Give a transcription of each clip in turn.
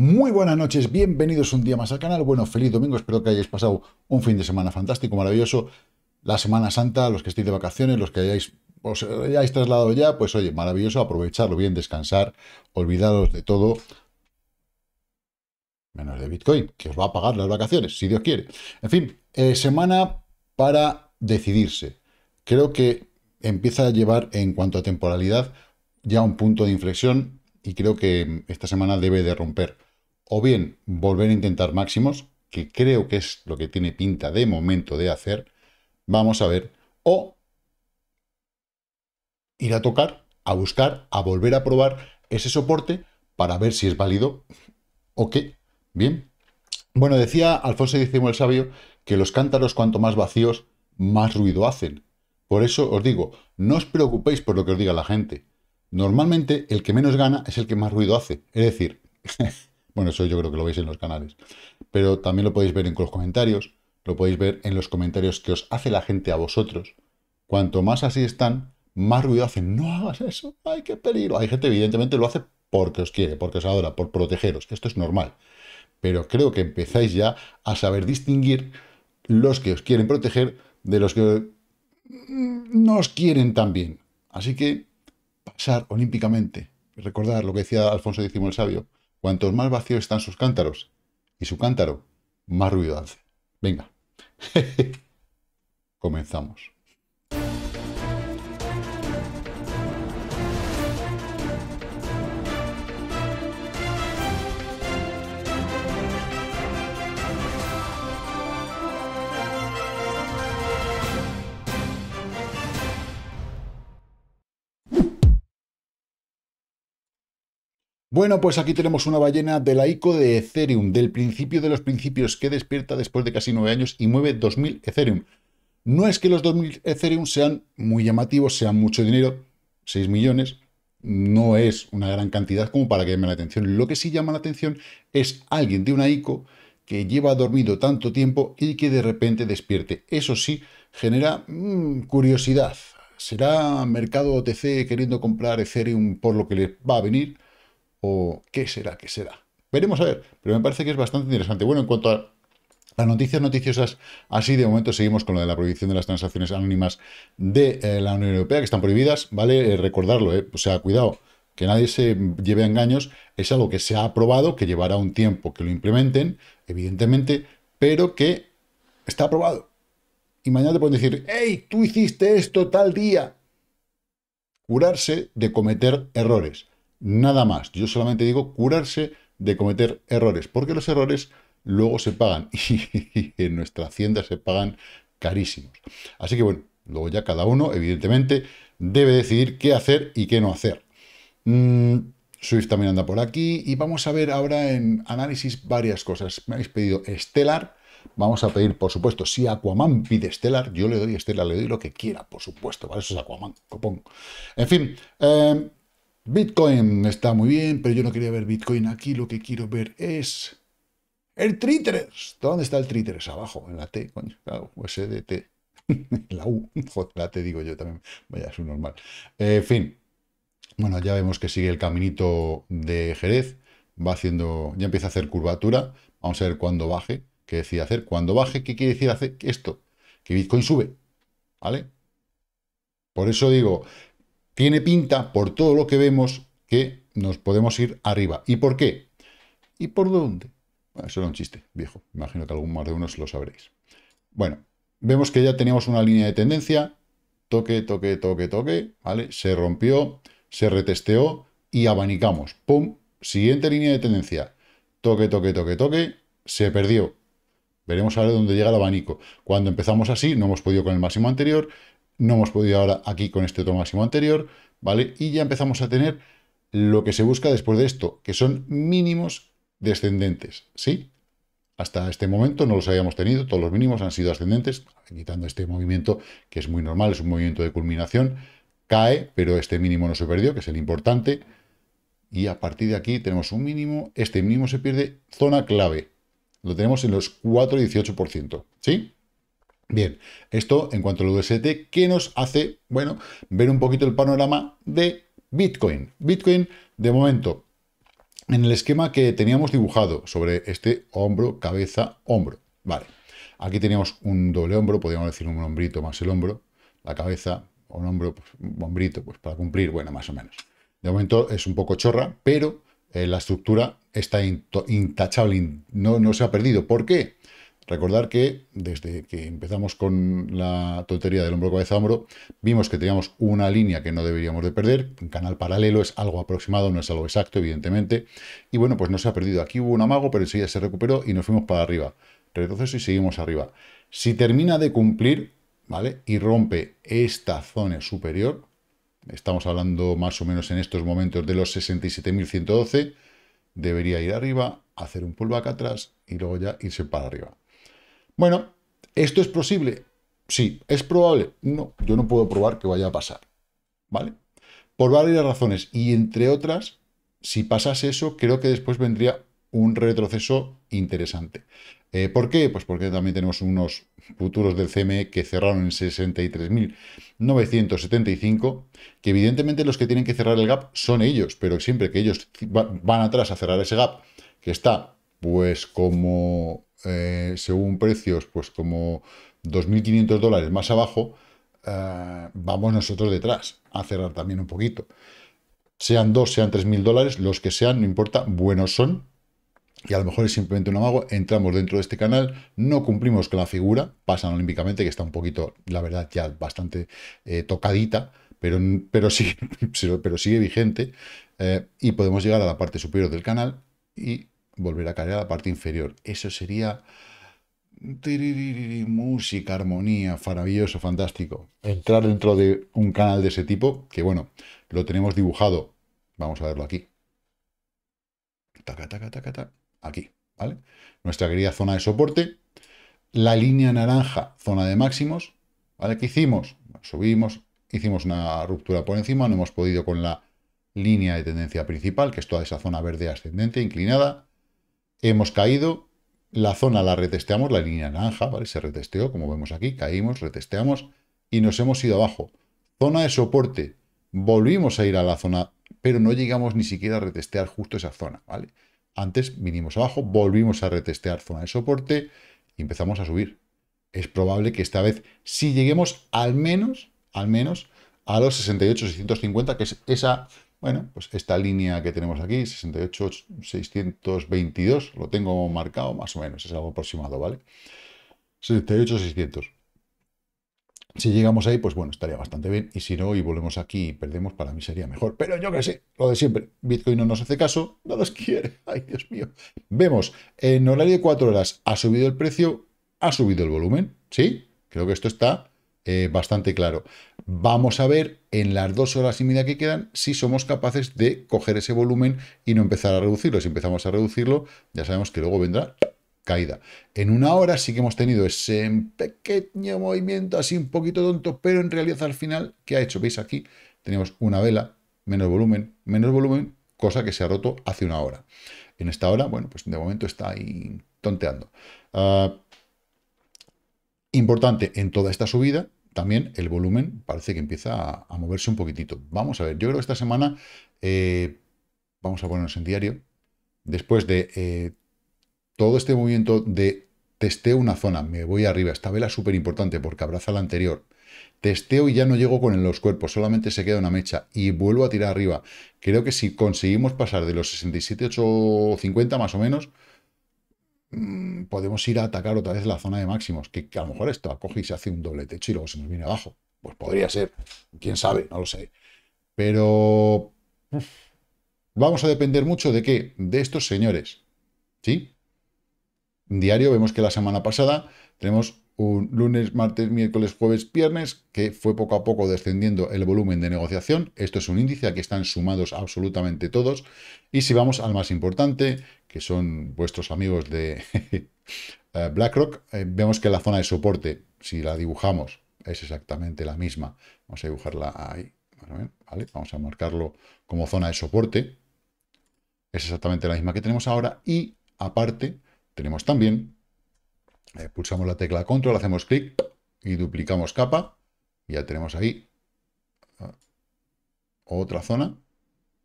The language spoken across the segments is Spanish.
Muy buenas noches, bienvenidos un día más al canal. Bueno, feliz domingo, espero que hayáis pasado un fin de semana fantástico, maravilloso. La Semana Santa, los que estéis de vacaciones, los que hayáis, os hayáis trasladado ya, pues oye, maravilloso, aprovecharlo bien, descansar, olvidaros de todo, menos de Bitcoin, que os va a pagar las vacaciones, si Dios quiere. En fin, eh, semana para decidirse. Creo que empieza a llevar en cuanto a temporalidad ya un punto de inflexión y creo que esta semana debe de romper o bien volver a intentar máximos, que creo que es lo que tiene pinta de momento de hacer, vamos a ver, o ir a tocar, a buscar, a volver a probar ese soporte para ver si es válido o qué. Bien. Bueno, decía Alfonso X el Sabio que los cántaros cuanto más vacíos, más ruido hacen. Por eso os digo, no os preocupéis por lo que os diga la gente. Normalmente el que menos gana es el que más ruido hace. Es decir, Bueno, eso yo creo que lo veis en los canales. Pero también lo podéis ver en los comentarios, lo podéis ver en los comentarios que os hace la gente a vosotros. Cuanto más así están, más ruido hacen. No hagas eso, ay, qué peligro. Hay gente, evidentemente, lo hace porque os quiere, porque os adora, por protegeros. Esto es normal. Pero creo que empezáis ya a saber distinguir los que os quieren proteger de los que no os quieren tan bien. Así que pasar olímpicamente, recordar lo que decía Alfonso X el Sabio, Cuantos más vacíos están sus cántaros y su cántaro, más ruido hace. Venga. Comenzamos. Bueno, pues aquí tenemos una ballena de la ICO de Ethereum, del principio de los principios, que despierta después de casi nueve años y mueve 2.000 Ethereum. No es que los 2.000 Ethereum sean muy llamativos, sean mucho dinero, 6 millones, no es una gran cantidad como para que llame la atención. Lo que sí llama la atención es alguien de una ICO que lleva dormido tanto tiempo y que de repente despierte. Eso sí, genera mm, curiosidad. ¿Será mercado OTC queriendo comprar Ethereum por lo que le va a venir? o qué será, qué será. Veremos a ver, pero me parece que es bastante interesante. Bueno, en cuanto a las noticias noticiosas, así de momento seguimos con lo de la prohibición de las transacciones anónimas de eh, la Unión Europea, que están prohibidas, ¿vale? Eh, recordarlo, eh, o sea, cuidado, que nadie se lleve a engaños, es algo que se ha aprobado, que llevará un tiempo que lo implementen, evidentemente, pero que está aprobado. Y mañana te pueden decir, hey, tú hiciste esto tal día. Curarse de cometer errores. Nada más. Yo solamente digo curarse de cometer errores, porque los errores luego se pagan y en nuestra hacienda se pagan carísimos. Así que bueno, luego ya cada uno, evidentemente, debe decidir qué hacer y qué no hacer. Soy mm, Swift también anda por aquí y vamos a ver ahora en análisis varias cosas. Me habéis pedido Stellar, vamos a pedir, por supuesto, si Aquaman pide Stellar, yo le doy Stellar, le doy lo que quiera, por supuesto, ¿vale? Eso es Aquaman, copón. En fin, eh, Bitcoin está muy bien, pero yo no quería ver Bitcoin aquí. Lo que quiero ver es el tríteres. ¿Dónde está el tríteres? Abajo, en la T, coño. Claro, T. la U. la T digo yo también. Vaya, es un normal. En eh, fin. Bueno, ya vemos que sigue el caminito de Jerez. Va haciendo, ya empieza a hacer curvatura. Vamos a ver cuándo baje. ¿Qué decide hacer? Cuando baje, ¿qué quiere decir hacer esto? Que Bitcoin sube. ¿Vale? Por eso digo tiene pinta, por todo lo que vemos, que nos podemos ir arriba. ¿Y por qué? ¿Y por dónde? Bueno, eso era un chiste, viejo. Imagino que algún más de unos lo sabréis. Bueno, vemos que ya teníamos una línea de tendencia. Toque, toque, toque, toque. ¿Vale? Se rompió, se retesteó y abanicamos. ¡Pum! Siguiente línea de tendencia. Toque, toque, toque, toque. Se perdió. Veremos a dónde llega el abanico. Cuando empezamos así, no hemos podido con el máximo anterior, no hemos podido ahora aquí con este otro máximo anterior, ¿vale? Y ya empezamos a tener lo que se busca después de esto, que son mínimos descendentes, ¿sí? Hasta este momento no los habíamos tenido, todos los mínimos han sido ascendentes, quitando este movimiento que es muy normal, es un movimiento de culminación, cae, pero este mínimo no se perdió, que es el importante, y a partir de aquí tenemos un mínimo, este mínimo se pierde, zona clave, lo tenemos en los 4,18%, ¿sí? Bien, esto en cuanto al UST, que nos hace, bueno, ver un poquito el panorama de Bitcoin. Bitcoin, de momento, en el esquema que teníamos dibujado sobre este hombro, cabeza, hombro. Vale, aquí teníamos un doble hombro, podríamos decir un hombrito más el hombro, la cabeza, un hombro, pues, un hombrito, pues para cumplir, bueno, más o menos. De momento es un poco chorra, pero eh, la estructura está intachable, no, no se ha perdido. ¿Por qué? Recordar que desde que empezamos con la tontería del hombro cabeza hombro, vimos que teníamos una línea que no deberíamos de perder, un canal paralelo es algo aproximado, no es algo exacto, evidentemente, y bueno, pues no se ha perdido. Aquí hubo un amago, pero enseguida se recuperó y nos fuimos para arriba. Retroceso y seguimos arriba. Si termina de cumplir, ¿vale? Y rompe esta zona superior, estamos hablando más o menos en estos momentos de los 67.112, debería ir arriba, hacer un pullback atrás y luego ya irse para arriba. Bueno, ¿esto es posible? Sí, ¿es probable? No, yo no puedo probar que vaya a pasar, ¿vale? Por varias razones, y entre otras, si pasase eso, creo que después vendría un retroceso interesante. Eh, ¿Por qué? Pues porque también tenemos unos futuros del CME que cerraron en 63.975, que evidentemente los que tienen que cerrar el gap son ellos, pero siempre que ellos van atrás a cerrar ese gap, que está pues como eh, según precios, pues como 2.500 dólares más abajo, eh, vamos nosotros detrás a cerrar también un poquito. Sean dos, sean 3.000 dólares, los que sean, no importa, buenos son. Y a lo mejor es simplemente un amago, entramos dentro de este canal, no cumplimos con la figura, pasan olímpicamente, que está un poquito, la verdad, ya bastante eh, tocadita, pero, pero, sigue, pero sigue vigente, y podemos llegar a la parte superior del canal y volver a caer a la parte inferior. Eso sería música, armonía, maravilloso, fantástico. Entrar dentro de un canal de ese tipo, que bueno, lo tenemos dibujado. Vamos a verlo aquí. Taca, taca, Aquí, ¿vale? Nuestra querida zona de soporte. La línea naranja, zona de máximos. ¿Vale? ¿Qué hicimos? Subimos, hicimos una ruptura por encima, no hemos podido con la línea de tendencia principal, que es toda esa zona verde ascendente, inclinada hemos caído, la zona la retesteamos, la línea naranja, ¿vale? Se retesteó, como vemos aquí, caímos, retesteamos y nos hemos ido abajo. Zona de soporte, volvimos a ir a la zona, pero no llegamos ni siquiera a retestear justo esa zona, ¿vale? Antes vinimos abajo, volvimos a retestear zona de soporte y empezamos a subir. Es probable que esta vez si lleguemos al menos, al menos, a los 68.650, que es esa bueno, pues esta línea que tenemos aquí, 68,622, lo tengo marcado más o menos, es algo aproximado, ¿vale? 68,600. Si llegamos ahí, pues bueno, estaría bastante bien. Y si no, y volvemos aquí y perdemos, para mí sería mejor. Pero yo que sé, lo de siempre. Bitcoin no nos hace caso, no nos quiere. Ay, Dios mío. Vemos, en horario de 4 horas ha subido el precio, ha subido el volumen, ¿sí? Creo que esto está eh, bastante claro. Vamos a ver en las dos horas y media que quedan si somos capaces de coger ese volumen y no empezar a reducirlo. Si empezamos a reducirlo, ya sabemos que luego vendrá caída. En una hora sí que hemos tenido ese pequeño movimiento así un poquito tonto, pero en realidad al final, ¿qué ha hecho? ¿Veis aquí? Tenemos una vela, menos volumen, menos volumen, cosa que se ha roto hace una hora. En esta hora, bueno, pues de momento está ahí tonteando. Ah, importante en toda esta subida, también el volumen parece que empieza a, moverse un poquitito. Vamos a ver, yo creo que esta semana, eh, vamos a ponernos en diario, después de eh, todo este movimiento de testeo una zona, me voy arriba, esta vela es súper importante porque abraza la anterior, testeo y ya no llego con los cuerpos, solamente se queda una mecha y vuelvo a tirar arriba. Creo que si conseguimos pasar de los 50 más o menos, Mm, podemos ir a atacar otra vez la zona de máximos, que, a lo mejor esto acoge y se hace un doble techo y luego se nos viene abajo. Pues podría ser, quién sabe, no lo sé. Pero vamos a depender mucho de qué, de estos señores, ¿sí? Diario vemos que la semana pasada tenemos un lunes, martes, miércoles, jueves, viernes, que fue poco a poco descendiendo el volumen de negociación. Esto es un índice, que están sumados absolutamente todos. Y si vamos al más importante, que son vuestros amigos de eh, BlackRock, eh, vemos que la zona de soporte, si la dibujamos, es exactamente la misma. Vamos a dibujarla ahí, Vamos a marcarlo como zona de soporte. Es exactamente la misma que tenemos ahora. Y aparte, tenemos también, eh, pulsamos la tecla control, hacemos clic y duplicamos capa. Y Ya tenemos ahí ah, otra zona,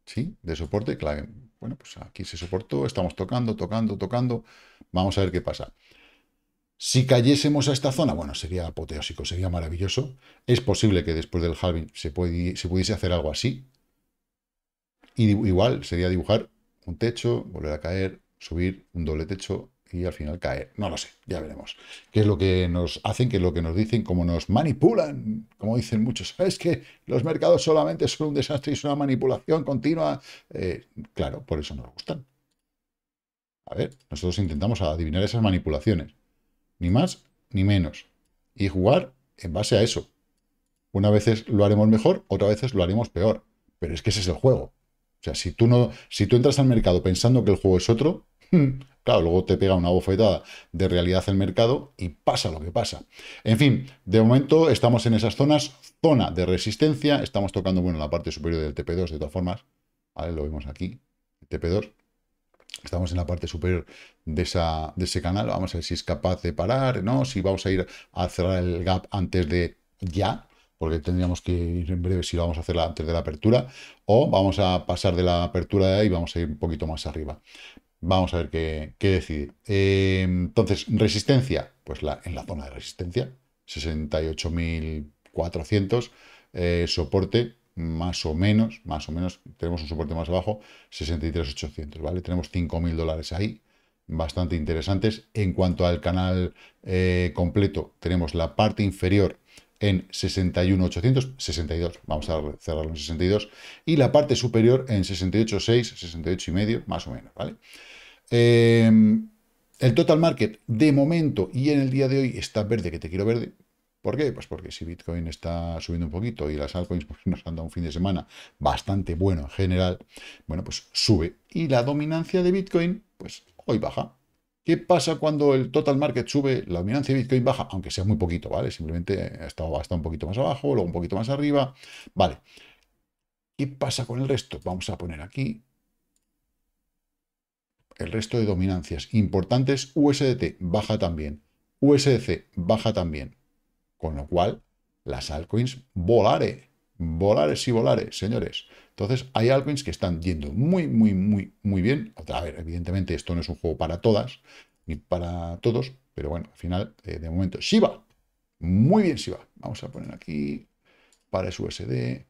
¿sí? De soporte, clave bueno, pues aquí se soportó, estamos tocando, tocando, tocando. Vamos a ver qué pasa. Si cayésemos a esta zona, bueno, sería apoteósico, sería maravilloso. Es posible que después del halving se, puede, se pudiese hacer algo así. Y igual sería dibujar un techo, volver a caer, subir, un doble techo, y al final caer. No lo sé, ya veremos. ¿Qué es lo que nos hacen? ¿Qué es lo que nos dicen? ¿Cómo nos manipulan? Como dicen muchos, ¿sabes que los mercados solamente son un desastre y es una manipulación continua? Eh, claro, por eso nos gustan. A ver, nosotros intentamos adivinar esas manipulaciones. Ni más ni menos. Y jugar en base a eso. Una vez lo haremos mejor, otra vez lo haremos peor. Pero es que ese es el juego. O sea, si tú, no, si tú entras al mercado pensando que el juego es otro, hmm, Claro, luego te pega una bofetada de realidad el mercado y pasa lo que pasa. En fin, de momento estamos en esas zonas, zona de resistencia, estamos tocando, bueno, la parte superior del TP2 de todas formas, Lo vemos aquí, TP2. Estamos en la parte superior de, esa, de ese canal, vamos a ver si es capaz de parar, ¿no? Si vamos a ir a cerrar el gap antes de ya, porque tendríamos que ir en breve si lo vamos a hacer antes de la apertura, o vamos a pasar de la apertura de ahí y vamos a ir un poquito más arriba. Vamos a ver qué, qué decide. Eh, entonces, resistencia, pues la, en la zona de resistencia, 68.400. Eh, soporte, más o menos, más o menos, tenemos un soporte más abajo, 63.800, ¿vale? Tenemos 5.000 dólares ahí, bastante interesantes. En cuanto al canal eh, completo, tenemos la parte inferior en 61.800, 62, vamos a cerrarlo en 62, y la parte superior en 68.6, 68 y medio, más o menos, ¿vale? Em, el total market de momento y en el día de hoy está verde, que te quiero verde. ¿Por qué? Pues porque si Bitcoin está subiendo un poquito y las altcoins nos han dado un fin de semana bastante bueno en general, bueno, pues sube. Y la dominancia de Bitcoin, pues hoy baja. ¿Qué pasa cuando el total market sube, la dominancia de Bitcoin baja? Aunque sea muy poquito, ¿vale? Simplemente ha estado, ha un poquito más abajo, luego un poquito más arriba. Vale. ¿Qué pasa con el resto? Vamos a poner aquí el resto de dominancias importantes, USDT baja también, USDC baja también. Con lo cual, las altcoins volare, volare y volare señores. Entonces, hay altcoins que están yendo muy, muy, muy, muy bien. a ver, evidentemente esto no es un juego para todas, ni para todos, pero bueno, al final, eh, de momento, Shiba. Muy bien, Shiba. Vamos a poner aquí para USD.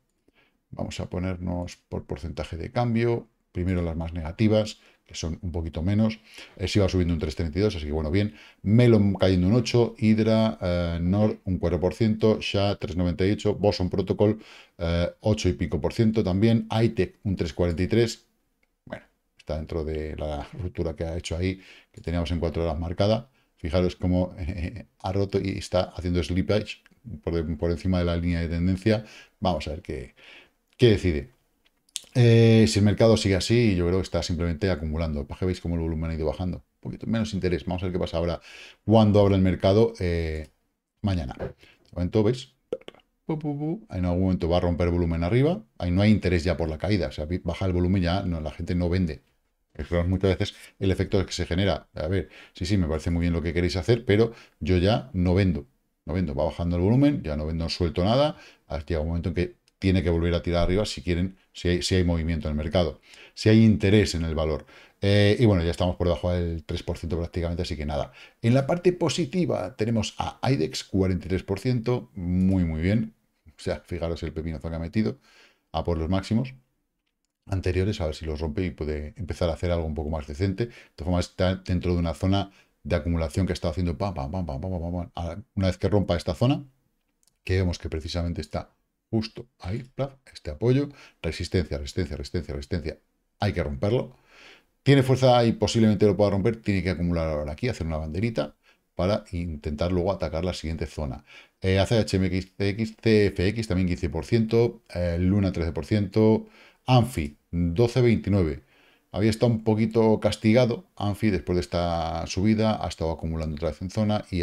Vamos a ponernos por porcentaje de cambio. Primero las más negativas que son un poquito menos. Eh, si va subiendo un 3,32, así que bueno, bien. Melon cayendo un 8, Hydra, eh, Nord un 4%, SHA 3,98, Boson Protocol 8 eh, y pico por ciento también, Aitec un 3,43, bueno, está dentro de la ruptura que ha hecho ahí, que teníamos en cuatro horas marcada. Fijaros cómo ha roto y está haciendo slippage por, por, encima de la línea de tendencia. Vamos a ver qué, qué decide. Eh, si el mercado sigue así, yo creo que está simplemente acumulando. Para veis cómo el volumen ha ido bajando. Un poquito menos interés. Vamos a ver qué pasa ahora cuando abra el mercado eh, mañana. De momento, ¿veis? En algún momento va a romper volumen arriba. Ahí no hay interés ya por la caída. O sea, baja el volumen ya no, la gente no vende. claro, muchas veces el efecto que se genera. A ver, sí, sí, me parece muy bien lo que queréis hacer, pero yo ya no vendo. No vendo, va bajando el volumen, ya no vendo, no suelto nada. Hasta llega un momento en que tiene que volver a tirar arriba si quieren si hay, movimiento en el mercado, si hay interés en el valor. Eh, y bueno, ya estamos por debajo del 3% prácticamente, así que nada. En la parte positiva tenemos a IDEX 43%, muy muy bien. O sea, fijaros el pepinazo que ha metido, a por los máximos anteriores, a ver si los rompe y puede empezar a hacer algo un poco más decente. De todas formas, está dentro de una zona de acumulación que ha estado haciendo pam, pam, pam, pam, pam, pam. Una vez que rompa esta zona, que vemos que precisamente está justo ahí, este apoyo, resistencia, resistencia, resistencia, resistencia, hay que romperlo. Tiene fuerza y posiblemente lo pueda romper, tiene que acumular ahora aquí, hacer una banderita para intentar luego atacar la siguiente zona. Eh, hace CFX también 15%, eh, Luna 13%, Anfi 12,29%. Había estado un poquito castigado Anfi después de esta subida, ha estado acumulando otra vez en zona y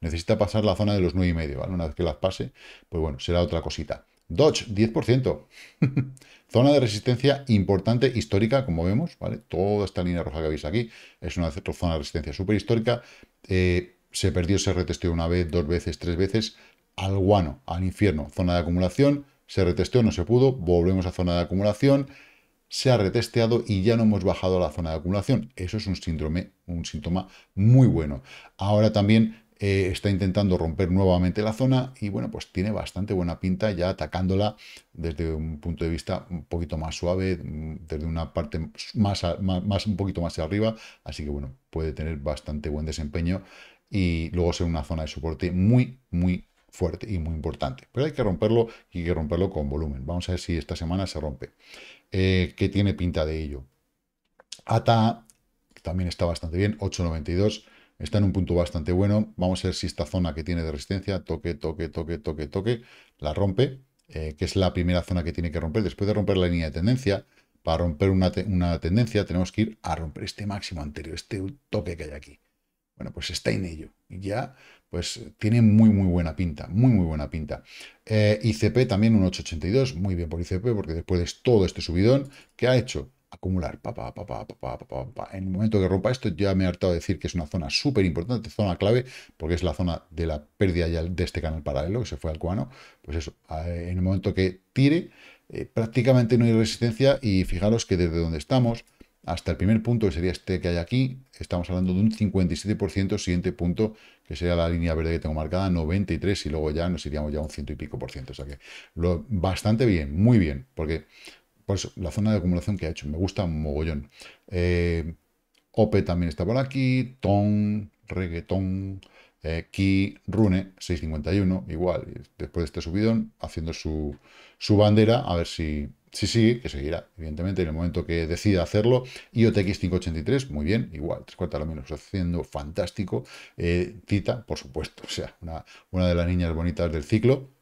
Necesita pasar la zona de los 9,5, ¿vale? Una vez que las pase, pues bueno, será otra cosita. Dodge, 10%. zona de resistencia importante, histórica, como vemos, ¿vale? Toda esta línea roja que veis aquí es una zona de resistencia súper histórica. Eh, se perdió, se retesteó una vez, dos veces, tres veces, al guano, al infierno. Zona de acumulación, se retesteó, no se pudo, volvemos a zona de acumulación, se ha retesteado y ya no hemos bajado a la zona de acumulación. Eso es un síndrome, un síntoma muy bueno. Ahora también eh, está intentando romper nuevamente la zona y bueno, pues tiene bastante buena pinta ya atacándola desde un punto de vista un poquito más suave, mm, desde una parte más, un poquito más arriba, así que bueno, puede tener bastante buen desempeño y luego ser una zona de soporte muy, muy fuerte y muy importante. Pero hay que romperlo y hay que romperlo con volumen. Vamos a ver si esta semana se rompe. Eh, ¿Qué tiene pinta de ello? ATA también está bastante bien, 892 Está en un punto bastante bueno. Vamos a ver si esta zona que tiene de resistencia, toque, toque, toque, toque, toque, la rompe, eh, que es la primera zona que tiene que romper. Después de romper la línea de tendencia, para romper una, tendencia tenemos que ir a romper este máximo anterior, este toque que hay aquí. Bueno, pues está en ello. Y Ya, pues tiene muy, muy buena pinta, muy, muy buena pinta. Eh, ICP también un 8,82, muy bien por ICP, porque después de todo este subidón, ¿qué ha hecho? acumular, papá, papá, papá, En el momento que rompa esto, ya me he hartado de decir que es una zona súper importante, zona clave, porque es la zona de la pérdida de este canal paralelo que se fue al cuano. Pues eso, en el momento que tire, eh, prácticamente no hay resistencia y fijaros que desde donde estamos hasta el primer punto, que sería este que hay aquí, estamos hablando de un 57%, siguiente punto, que sería la línea verde que tengo marcada, 93, y luego ya nos iríamos ya a un ciento y pico por ciento. O sea que lo, bastante bien, muy bien, porque por eso, la zona de acumulación que ha hecho. Me gusta mogollón. Eh, OPE también está por aquí. TON, Reggaeton, eh, Rune, 651. Igual, después de este subidón, haciendo su, bandera, a ver si, si sigue, que seguirá, evidentemente, en el momento que decida hacerlo. IOTX 583, muy bien, igual, tres cuartas lo menos, haciendo fantástico. Eh, Tita, por supuesto, o sea, una, una de las niñas bonitas del ciclo.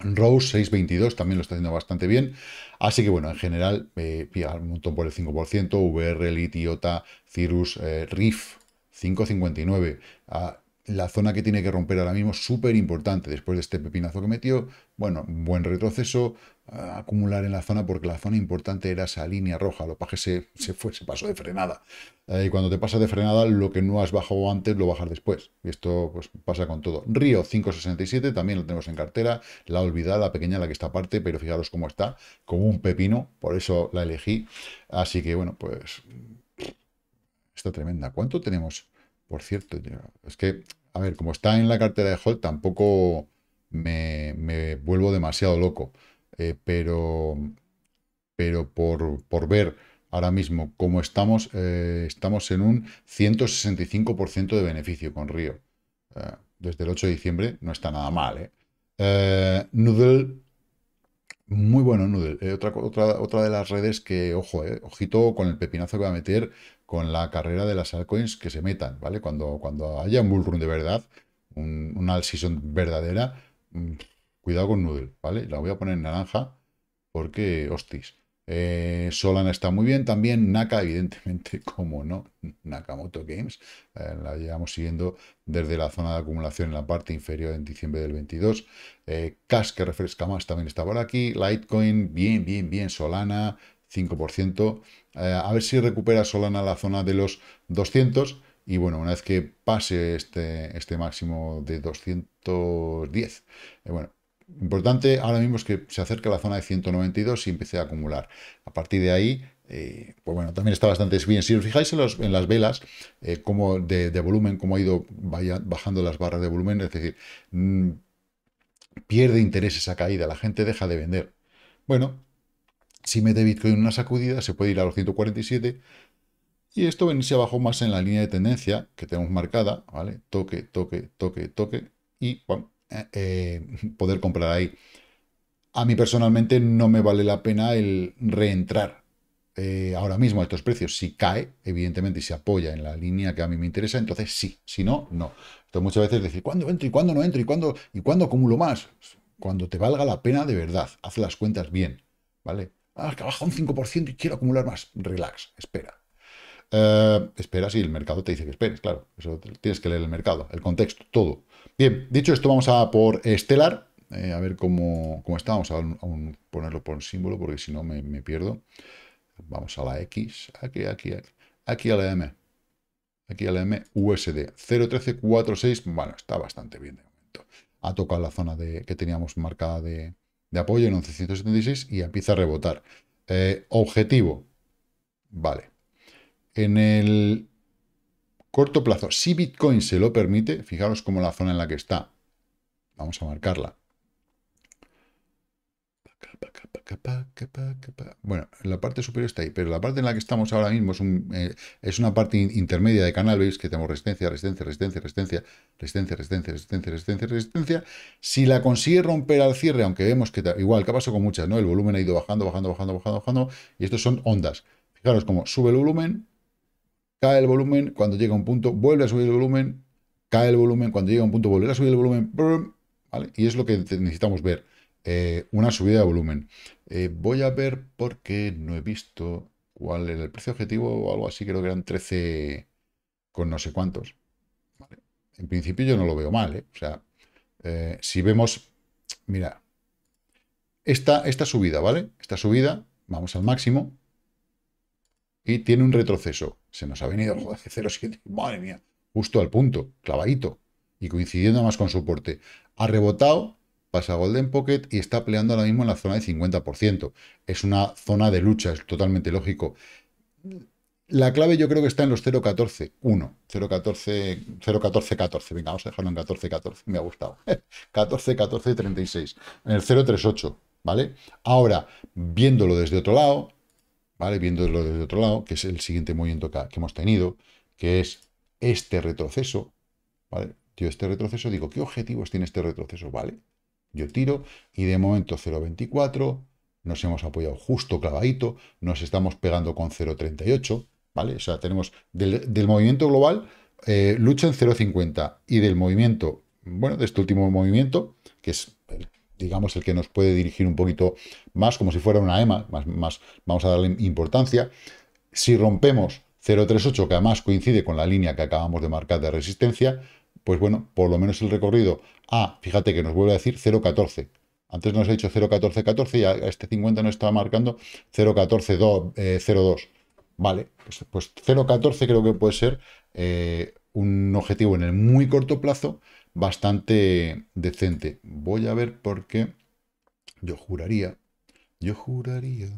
Rose 622 también lo está haciendo bastante bien. Así que bueno, en general, eh, un montón por el 5%, VR, Elite, IOTA, Cirrus, eh, Riff 559. Ah, la zona que tiene que romper ahora mismo, súper importante, después de este pepinazo que metió, bueno, buen retroceso, acumular en la zona, porque la zona importante era esa línea roja, lo paje se, se fue, se pasó de frenada. Eh, y cuando te pasa de frenada, lo que no has bajado antes, lo bajas después. Y esto pues, pasa con todo. Río 567, también lo tenemos en cartera, la olvidada, la pequeña, la que está aparte, pero fijaros cómo está, como un pepino, por eso la elegí. Así que bueno, pues... Está tremenda. ¿Cuánto tenemos? Por cierto, es que a ver, como está en la cartera de Holt, tampoco me, vuelvo demasiado loco. Eh, pero, pero por, ver ahora mismo cómo estamos, eh, estamos en un 165% de beneficio con Río. Eh, desde el 8 de diciembre no está nada mal. Noodle muy bueno, Noodle. Eh, otra, otra, de las redes que, ojo, eh, ojito con el pepinazo que va a meter con la carrera de las altcoins que se metan, ¿vale? Cuando, cuando haya un bullrun de verdad, una all season verdadera, mm, cuidado con Noodle, ¿vale? La voy a poner en naranja porque, hostis, eh, Solana está muy bien también. Naka, evidentemente, como no. Nakamoto Games. Eh, la llevamos siguiendo desde la zona de acumulación en la parte inferior en diciembre del 22. Eh, cas que refresca más, también está por aquí. Litecoin, bien, bien, bien. Solana, 5%. a ver si recupera Solana la zona de los 200. Y bueno, una vez que pase este, este máximo de 210, bueno, importante ahora mismo es que se acerca a la zona de 192 y empiece a acumular. A partir de ahí, eh, pues bueno, también está bastante bien. Si os fijáis en, las velas eh, de, volumen, cómo ha ido bajando las barras de volumen, es decir, mm, pierde interés esa caída, la gente deja de vender. Bueno, si mete Bitcoin una sacudida, se puede ir a los 147, y esto venirse abajo más en la línea de tendencia que tenemos marcada, ¿vale? Toque, toque, toque, toque, y eh, poder comprar ahí. A mí personalmente no me vale la pena el reentrar eh, ahora mismo a estos precios. Si cae, evidentemente, y se apoya en la línea que a mí me interesa, entonces sí. Si no, no. Entonces muchas veces decir, ¿cuándo entro y cuándo no entro y cuándo, y cuándo acumulo más? Cuando te valga la pena de verdad. Haz las cuentas bien. ¿Vale? Ah, que baja un 5% y quiero acumular más. Relax, espera esperas eh, espera, el mercado te dice que esperes, claro. Eso tienes que leer el mercado, el contexto, todo. Bien, dicho esto, vamos a por estelar eh, a ver cómo, cómo está. Vamos a, ponerlo por un símbolo porque si no me, pierdo. Vamos a la X. Aquí, aquí, aquí. Aquí a la M. Aquí a la M USD. 0.1346. Bueno, está bastante bien de momento. Ha tocado la zona de, que teníamos marcada de, apoyo en 1176 y empieza a rebotar. Eh, objetivo. Vale. En el corto plazo, si Bitcoin se lo permite, fijaros cómo la zona en la que está. Vamos a marcarla. Bueno, la parte superior está ahí, pero la parte en la que estamos ahora mismo es, eh, una parte intermedia de canal, veis que tenemos resistencia, resistencia, resistencia, resistencia, resistencia, resistencia, resistencia, resistencia, resistencia. Si la consigue romper al cierre, aunque vemos que igual, que ha pasado con muchas, ¿no? El volumen ha ido bajando, bajando, bajando, bajando, bajando, y estos son ondas. Fijaros cómo sube el volumen, cae el volumen, cuando llega a un punto vuelve a subir el volumen, cae el volumen, cuando llega a un punto vuelve a subir el volumen, Y es lo que necesitamos ver, eh, una subida de volumen. Eh, voy a ver porque no he visto cuál era el precio objetivo o algo así, creo que eran 13 con no sé cuántos. En principio yo no lo veo mal, ¿eh? O sea, si vemos, mira, esta, esta subida, ¿vale? Esta subida, vamos al máximo, y tiene un retroceso. Se nos ha venido el 0,7, madre mía, justo al punto, clavadito, y coincidiendo más con soporte. Ha rebotado, pasa Golden Pocket y está peleando ahora mismo en la zona de 50%. Es una zona de lucha, es totalmente lógico. La clave yo creo que está en los 0.14, 1, 0.14, 0.14, 14. Venga, vamos a dejarlo en 14, 14, me ha gustado. 14, 14, 36. En el 0.38, ¿vale? Ahora, viéndolo desde otro lado, ¿vale? Viéndolo desde otro lado, que es el siguiente movimiento que, hemos tenido, que es este retroceso, ¿vale? Yo este retroceso digo, ¿qué objetivos tiene este retroceso? ¿Vale? Yo tiro y de momento 0.24, nos hemos apoyado justo clavadito, nos estamos pegando con 0.38, ¿vale? O sea, tenemos del, movimiento global, eh, lucha en 0.50 y del movimiento, bueno, de este último movimiento, que es digamos, el que nos puede dirigir un poquito más, como si fuera una EMA, más, más vamos a darle importancia. Si rompemos 0,38, que además coincide con la línea que acabamos de marcar de resistencia, pues bueno, por lo menos el recorrido a, ah, fíjate que nos vuelve a decir 0,14. Antes nos ha dicho 0,14,14 14, y a este 50 nos estaba marcando 014 02. Eh, vale, pues, 0,14 pues creo que puede ser eh, un objetivo en el muy corto plazo bastante decente. Voy a ver por qué. Yo juraría, yo juraría,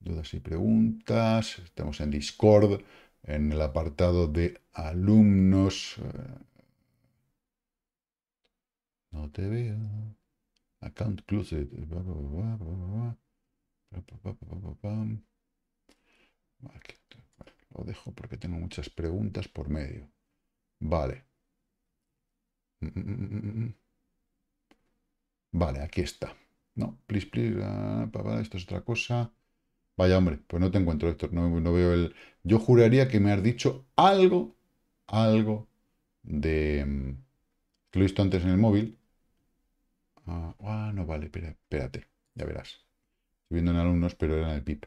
dudas y preguntas, estamos en Discord, en el apartado de alumnos. Eh, no te veo. Account closed Lo dejo porque tengo muchas preguntas por medio. Vale. Mm, mm, mm, vale, aquí está. No, please, please, ah, esto es otra cosa. Vaya, hombre, pues no te encuentro, Héctor. No, veo el. Yo juraría que me has dicho algo, algo de. lo he visto antes en el móvil. Ah, ah no, vale, espérate, ya verás. Estoy viendo en alumnos, pero era en el PIP.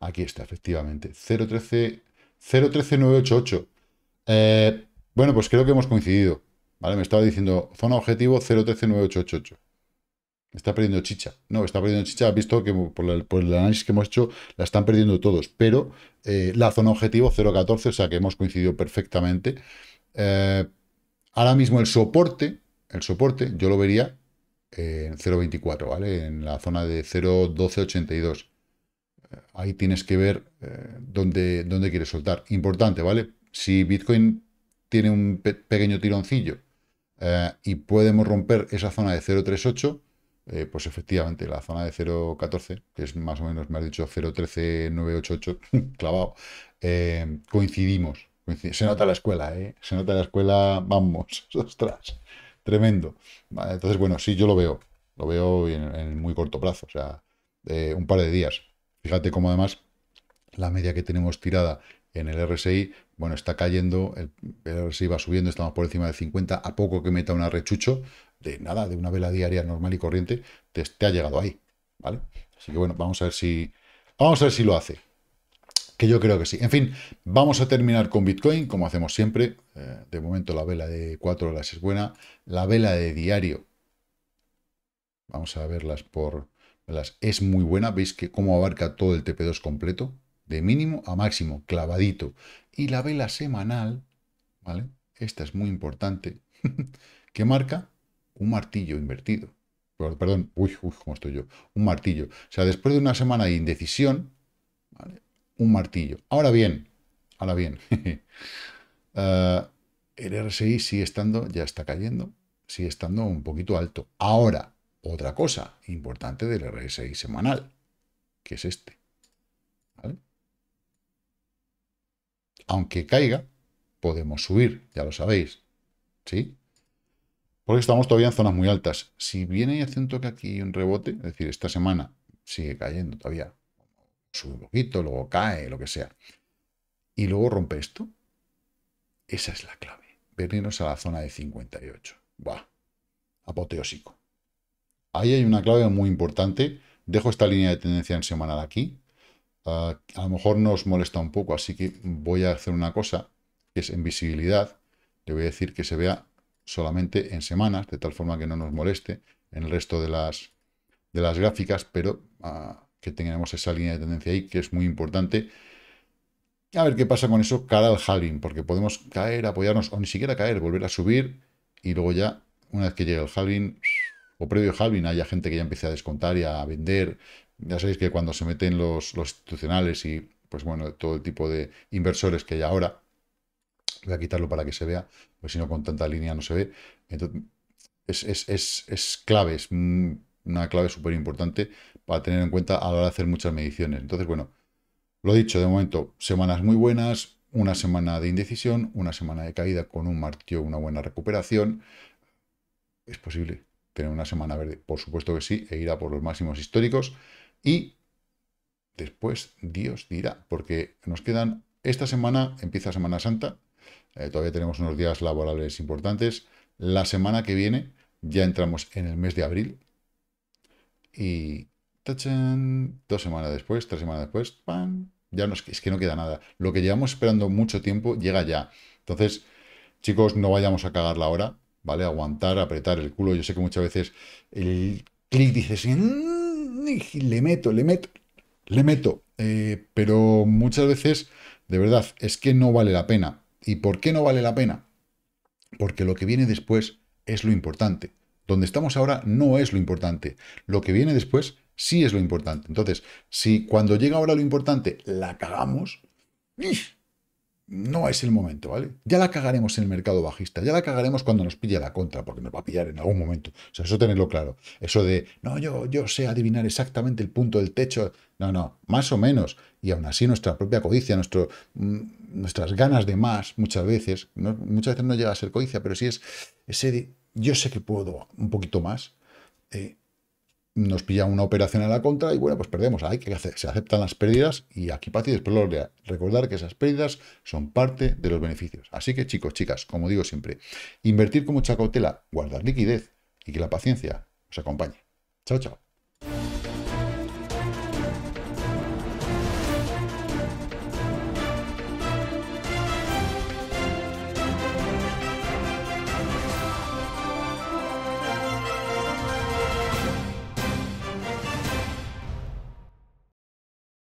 Aquí está, efectivamente. 013, 013988. Eh, bueno, pues creo que hemos coincidido. ¿Vale? Me estaba diciendo zona objetivo 0139888. Está perdiendo chicha. No, está perdiendo chicha. ha visto que por, el análisis que hemos hecho la están perdiendo todos. Pero eh, la zona objetivo 014, o sea que hemos coincidido perfectamente. Eh, ahora mismo el soporte, el soporte, yo lo vería eh, en 0.24, ¿vale? En la zona de 0.1282. Ahí tienes que ver dónde, dónde quieres soltar. Importante, ¿vale? Si Bitcoin tiene un pequeño tironcillo eh, y podemos romper esa zona de 0,38, eh, pues efectivamente la zona de 0,14, que es más o menos, me has dicho, 0,13988, clavado, eh, coincidimos. Se nota la escuela, ¿eh? Se nota la escuela, vamos, ostras, tremendo. entonces, bueno, sí, yo lo veo, lo veo en, en muy corto plazo, o sea, un par de días. Fíjate cómo además la media que tenemos tirada en el RSI, bueno, está cayendo, el, RSI va subiendo, estamos por encima de 50, a poco que meta un arrechucho de nada, de una vela diaria normal y corriente, te, ha llegado ahí, ¿vale? Así que bueno, vamos a ver si, vamos a ver si lo hace, que yo creo que sí. En fin, vamos a terminar con Bitcoin, como hacemos siempre, eh, de momento la vela de 4 horas es buena, la vela de diario, vamos a verlas por... Velas, es muy buena, veis que cómo abarca todo el TP2 completo, de mínimo a máximo, clavadito. Y la vela semanal, ¿vale? Esta es muy importante, que marca un martillo invertido. Perdón, uy, uy, cómo estoy yo. Un martillo. O sea, después de una semana de indecisión, ¿vale? un martillo. Ahora bien, ahora bien, eh, el RSI sigue estando, ya está cayendo, sigue estando un poquito alto. Ahora, otra cosa importante del RSI semanal, que es este. aunque caiga, podemos subir, ya lo sabéis, ¿sí? Porque estamos todavía en zonas muy altas. Si viene y hace un toque aquí un rebote, es decir, esta semana sigue cayendo todavía, sube un poquito, luego cae, lo que sea, y luego rompe esto, esa es la clave. Venirnos a la zona de 58. Buah, apoteósico. Ahí hay una clave muy importante. Dejo esta línea de tendencia en semanal aquí, a lo mejor nos molesta un poco, así que voy a hacer una cosa, que es en visibilidad, le voy a decir que se vea solamente en semanas, de tal forma que no nos moleste en el resto de las, de las gráficas, pero ah, que tengamos esa línea de tendencia ahí, que es muy importante. A ver qué pasa con eso cara al halving, porque podemos caer, apoyarnos, o ni siquiera caer, volver a subir, y luego ya, una vez que llegue el halving, o previo halving, haya gente que ya empiece a descontar y a vender, ya sabéis que cuando se meten los, institucionales y, pues bueno, todo el tipo de inversores que hay ahora, voy a quitarlo para que se vea, pues si no con tanta línea no se ve. es, es clave, es una clave súper importante para tener en cuenta a la hora de hacer muchas mediciones. Entonces, bueno, lo dicho, de momento, semanas muy buenas, una semana de indecisión, una semana de caída con un martillo, una buena recuperación. Es posible tener una semana verde, por supuesto que sí, e ir a por los máximos históricos. Y después Dios dirá, porque nos quedan, esta semana empieza Semana Santa, eh, todavía tenemos unos días laborales importantes, la semana que viene ya entramos en el mes de abril y tachan, dos semanas después, tres semanas después, ¡pam! ya no, es que no queda nada. Lo que llevamos esperando mucho tiempo llega ya. Entonces, chicos, no vayamos a cagar la hora, ¿vale? Aguantar, apretar el culo. Yo sé que muchas veces el clic dices... Mm, le meto, le meto, le meto. Eh, pero muchas veces, de verdad, es que no vale la pena. ¿Y por qué no vale la pena? Porque lo que viene después es lo importante. Donde estamos ahora no es lo importante. Lo que viene después sí es lo importante. Entonces, si cuando llega ahora lo importante la cagamos, no es el momento, ¿vale? Ya la cagaremos en el mercado bajista, ya la cagaremos cuando nos pille la contra, porque nos va a pillar en algún momento. O sea, eso tenerlo claro. Eso de, no, yo, yo sé adivinar exactamente el punto del techo. No, no, más o menos. Y aún así nuestra propia codicia, mm, nuestras ganas de más, muchas veces, muchas veces no llega a ser codicia, pero sí es ese de, yo sé que puedo un poquito más. Eh, nos pilla una operación a la contra y bueno, pues perdemos. Hay que hacer, se aceptan las pérdidas y aquí Pati después lo Recordar que esas pérdidas son parte de los beneficios. Así que chicos, chicas, como digo siempre, invertir con mucha cautela, guardar liquidez y que la paciencia os acompañe. Chao, chao.